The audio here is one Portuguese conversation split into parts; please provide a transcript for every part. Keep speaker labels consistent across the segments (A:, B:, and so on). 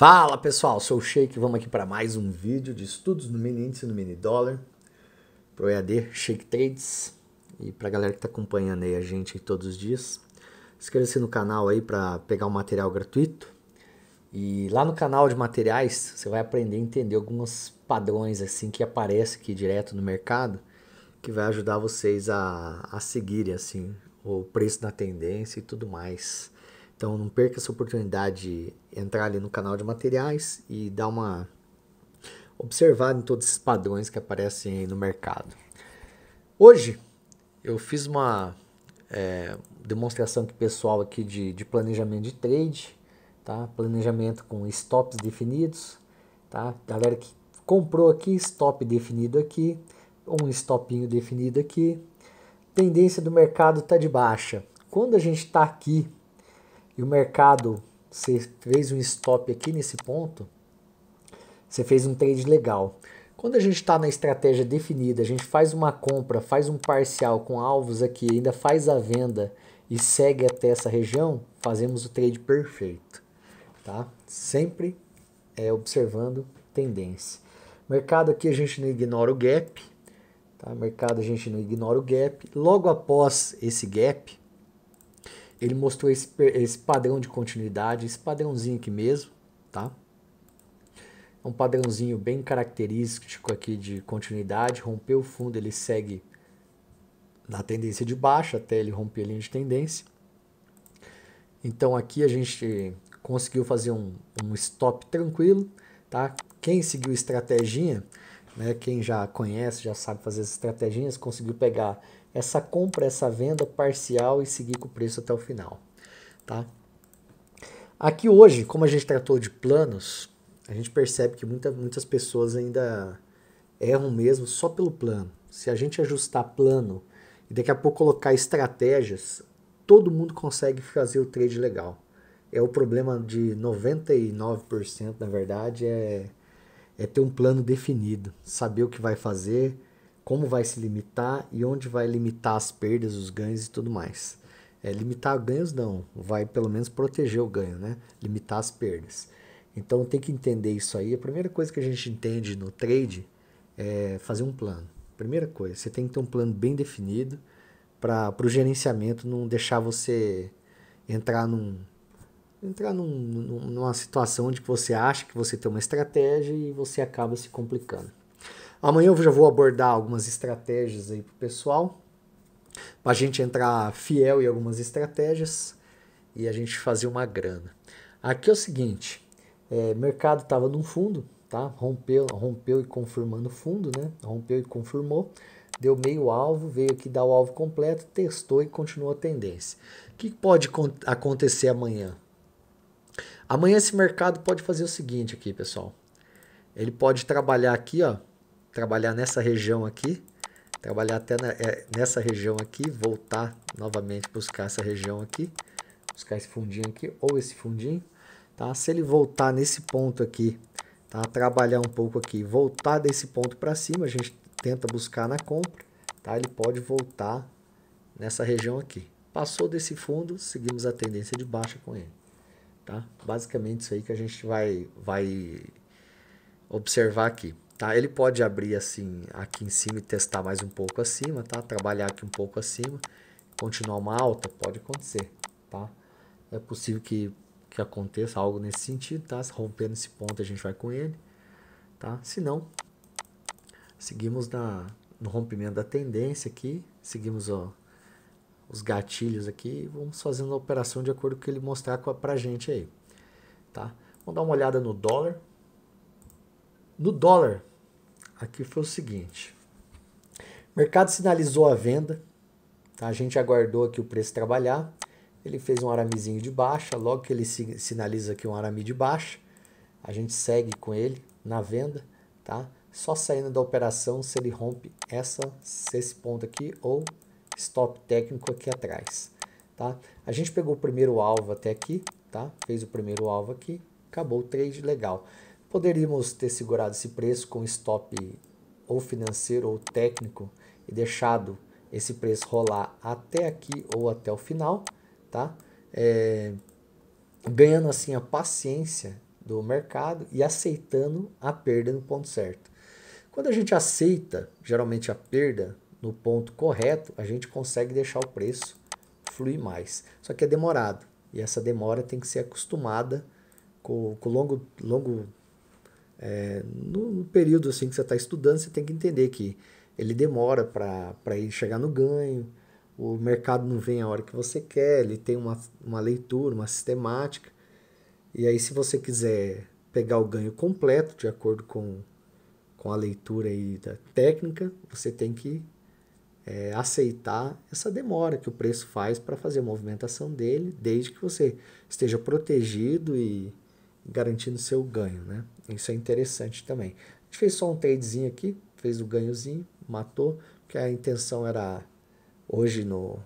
A: Fala pessoal, sou o Sheik, vamos aqui para mais um vídeo de estudos no mini índice no mini dólar para o EAD Shake Trades e para a galera que está acompanhando aí a gente aí todos os dias. Inscreva-se no canal aí para pegar um material gratuito e lá no canal de materiais você vai aprender a entender alguns padrões assim que aparecem aqui direto no mercado que vai ajudar vocês a, a seguirem assim o preço da tendência e tudo mais. Então não perca essa oportunidade de entrar ali no canal de materiais e dar uma observada em todos esses padrões que aparecem no mercado. Hoje eu fiz uma é, demonstração aqui pessoal aqui de, de planejamento de trade, tá? Planejamento com stops definidos, tá? Galera que comprou aqui, stop definido aqui, um stopinho definido aqui. Tendência do mercado está de baixa. Quando a gente está aqui e o mercado você fez um stop aqui nesse ponto, você fez um trade legal. Quando a gente está na estratégia definida, a gente faz uma compra, faz um parcial com alvos aqui, ainda faz a venda e segue até essa região, fazemos o trade perfeito, tá? Sempre é, observando tendência. Mercado aqui a gente não ignora o gap, tá? Mercado a gente não ignora o gap. Logo após esse gap, ele mostrou esse, esse padrão de continuidade, esse padrãozinho aqui mesmo, tá? É um padrãozinho bem característico aqui de continuidade, rompeu o fundo, ele segue na tendência de baixa até ele romper a linha de tendência. Então aqui a gente conseguiu fazer um, um stop tranquilo, tá? Quem seguiu a estratégia né? Quem já conhece, já sabe fazer as estratégias, conseguiu pegar essa compra, essa venda parcial e seguir com o preço até o final. Tá? Aqui hoje, como a gente tratou de planos, a gente percebe que muita, muitas pessoas ainda erram mesmo só pelo plano. Se a gente ajustar plano e daqui a pouco colocar estratégias, todo mundo consegue fazer o trade legal. É o problema de 99%, na verdade, é é ter um plano definido, saber o que vai fazer, como vai se limitar e onde vai limitar as perdas, os ganhos e tudo mais. É, limitar ganhos não, vai pelo menos proteger o ganho, né? Limitar as perdas. Então tem que entender isso aí. A primeira coisa que a gente entende no trade é fazer um plano. Primeira coisa, você tem que ter um plano bem definido para o gerenciamento não deixar você entrar num, entrar num, numa situação onde você acha que você tem uma estratégia e você acaba se complicando. Amanhã eu já vou abordar algumas estratégias aí pro pessoal, para a gente entrar fiel em algumas estratégias e a gente fazer uma grana. Aqui é o seguinte, é, mercado estava num fundo, tá? Rompeu, rompeu e confirmando o fundo, né? Rompeu e confirmou, deu meio alvo, veio aqui dar o alvo completo, testou e continuou a tendência. O que pode acontecer amanhã? Amanhã esse mercado pode fazer o seguinte aqui, pessoal. Ele pode trabalhar aqui, ó, trabalhar nessa região aqui, trabalhar até na, é, nessa região aqui, voltar novamente buscar essa região aqui, buscar esse fundinho aqui ou esse fundinho, tá? Se ele voltar nesse ponto aqui, tá? Trabalhar um pouco aqui, voltar desse ponto para cima, a gente tenta buscar na compra, tá? Ele pode voltar nessa região aqui. Passou desse fundo, seguimos a tendência de baixa com ele tá? Basicamente isso aí que a gente vai, vai observar aqui, tá? Ele pode abrir assim aqui em cima e testar mais um pouco acima, tá? Trabalhar aqui um pouco acima, continuar uma alta, pode acontecer, tá? É possível que, que aconteça algo nesse sentido, tá? Se rompendo esse ponto a gente vai com ele, tá? Se não, seguimos na, no rompimento da tendência aqui, seguimos ó, os gatilhos aqui e vamos fazendo a operação de acordo com o que ele mostrar para a gente aí. Tá? Vamos dar uma olhada no dólar. No dólar, aqui foi o seguinte. O mercado sinalizou a venda. Tá? A gente aguardou aqui o preço trabalhar. Ele fez um aramezinho de baixa. Logo que ele sinaliza aqui um arame de baixa, a gente segue com ele na venda. Tá? Só saindo da operação se ele rompe essa, esse ponto aqui ou stop técnico aqui atrás, tá? A gente pegou o primeiro alvo até aqui, tá? Fez o primeiro alvo aqui, acabou o trade, legal. Poderíamos ter segurado esse preço com stop ou financeiro ou técnico e deixado esse preço rolar até aqui ou até o final, tá? É, ganhando assim a paciência do mercado e aceitando a perda no ponto certo. Quando a gente aceita geralmente a perda no ponto correto, a gente consegue deixar o preço fluir mais. Só que é demorado. E essa demora tem que ser acostumada com o longo, longo é, no, período assim que você está estudando, você tem que entender que ele demora para ir chegar no ganho, o mercado não vem a hora que você quer, ele tem uma, uma leitura, uma sistemática. E aí, se você quiser pegar o ganho completo, de acordo com, com a leitura aí da técnica, você tem que é, aceitar essa demora que o preço faz para fazer a movimentação dele, desde que você esteja protegido e garantindo seu ganho, né? Isso é interessante também. A gente fez só um tradezinho aqui, fez o ganhozinho, matou, porque a intenção era hoje no,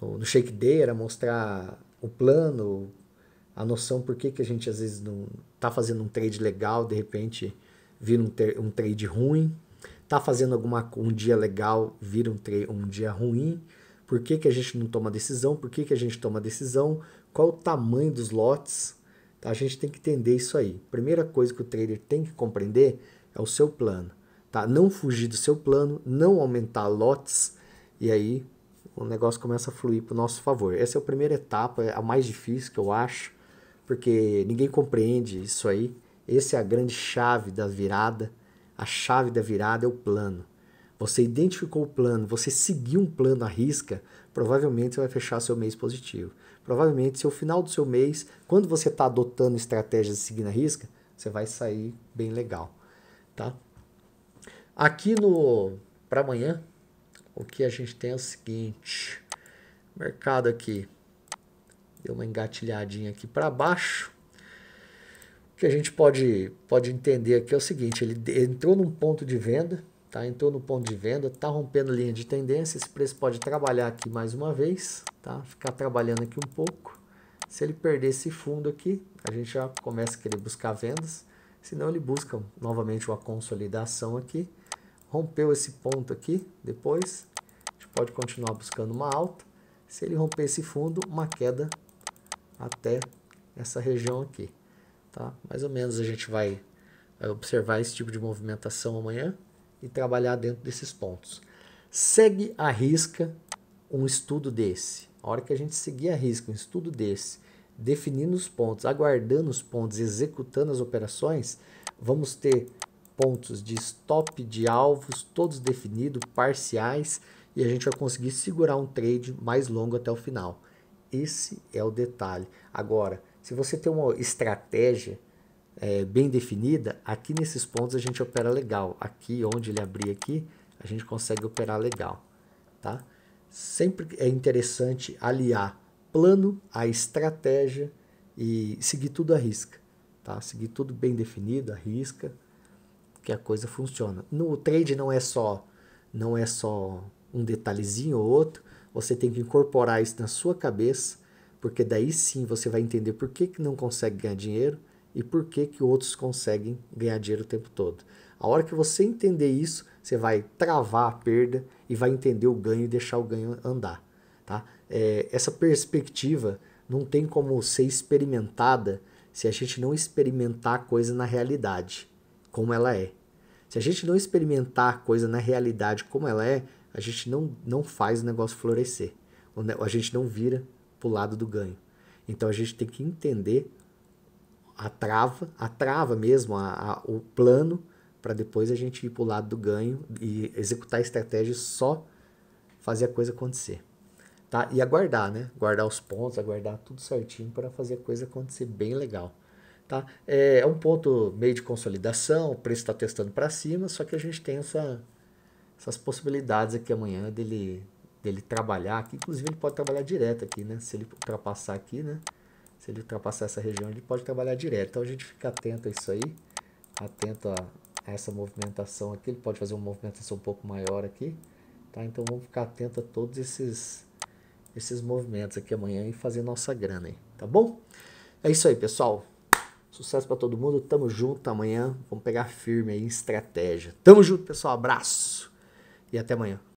A: no, no Shake Day era mostrar o plano, a noção por que, que a gente às vezes não tá fazendo um trade legal, de repente vira um, ter, um trade ruim, tá fazendo alguma um dia legal vira um, um dia ruim, por que, que a gente não toma decisão, por que, que a gente toma decisão, qual o tamanho dos lotes, tá? a gente tem que entender isso aí. Primeira coisa que o trader tem que compreender é o seu plano, tá? não fugir do seu plano, não aumentar lotes e aí o negócio começa a fluir para o nosso favor. Essa é a primeira etapa, é a mais difícil que eu acho, porque ninguém compreende isso aí. Essa é a grande chave da virada a chave da virada é o plano. Você identificou o plano, você seguiu um plano à risca, provavelmente você vai fechar seu mês positivo. Provavelmente, seu final do seu mês, quando você está adotando estratégias de seguir na risca, você vai sair bem legal, tá? Aqui no para amanhã, o que a gente tem é o seguinte: mercado aqui deu uma engatilhadinha aqui para baixo que a gente pode, pode entender aqui é o seguinte, ele entrou num ponto de venda, tá? entrou no ponto de venda, está rompendo linha de tendência, esse preço pode trabalhar aqui mais uma vez, tá? ficar trabalhando aqui um pouco, se ele perder esse fundo aqui, a gente já começa a querer buscar vendas, senão ele busca novamente uma consolidação aqui, rompeu esse ponto aqui, depois a gente pode continuar buscando uma alta, se ele romper esse fundo, uma queda até essa região aqui. Tá? Mais ou menos a gente vai, observar esse tipo de movimentação amanhã e trabalhar dentro desses pontos. Segue a risca um estudo desse. A hora que a gente seguir a risca um estudo desse, definindo os pontos, aguardando os pontos, executando as operações, vamos ter pontos de stop de alvos todos definidos, parciais, e a gente vai conseguir segurar um trade mais longo até o final. Esse é o detalhe. Agora, se você tem uma estratégia é, bem definida, aqui nesses pontos a gente opera legal. Aqui, onde ele abrir aqui, a gente consegue operar legal. Tá? Sempre é interessante aliar plano à estratégia e seguir tudo à risca. Tá? Seguir tudo bem definido, à risca, que a coisa funciona. No trade não é só não é só um detalhezinho ou outro, você tem que incorporar isso na sua cabeça porque daí sim você vai entender por que, que não consegue ganhar dinheiro e por que, que outros conseguem ganhar dinheiro o tempo todo. A hora que você entender isso, você vai travar a perda e vai entender o ganho e deixar o ganho andar. Tá? É, essa perspectiva não tem como ser experimentada se a gente não experimentar a coisa na realidade, como ela é. Se a gente não experimentar a coisa na realidade como ela é, a gente não, não faz o negócio florescer. A gente não vira para o lado do ganho. Então a gente tem que entender a trava, a trava mesmo, a, a, o plano, para depois a gente ir para o lado do ganho e executar a estratégia e só fazer a coisa acontecer. Tá? E aguardar, né? Guardar os pontos, aguardar tudo certinho para fazer a coisa acontecer bem legal. Tá? É, é um ponto meio de consolidação, o preço está testando para cima, só que a gente tem essa, essas possibilidades aqui amanhã dele dele trabalhar aqui. Inclusive, ele pode trabalhar direto aqui, né? Se ele ultrapassar aqui, né? Se ele ultrapassar essa região, ele pode trabalhar direto. Então, a gente fica atento a isso aí, atento a, a essa movimentação aqui. Ele pode fazer uma movimentação um pouco maior aqui, tá? Então, vamos ficar atento a todos esses, esses movimentos aqui amanhã e fazer nossa grana aí, tá bom? É isso aí, pessoal. Sucesso para todo mundo. Tamo junto amanhã. Vamos pegar firme aí em estratégia. Tamo junto, pessoal. Abraço e até amanhã.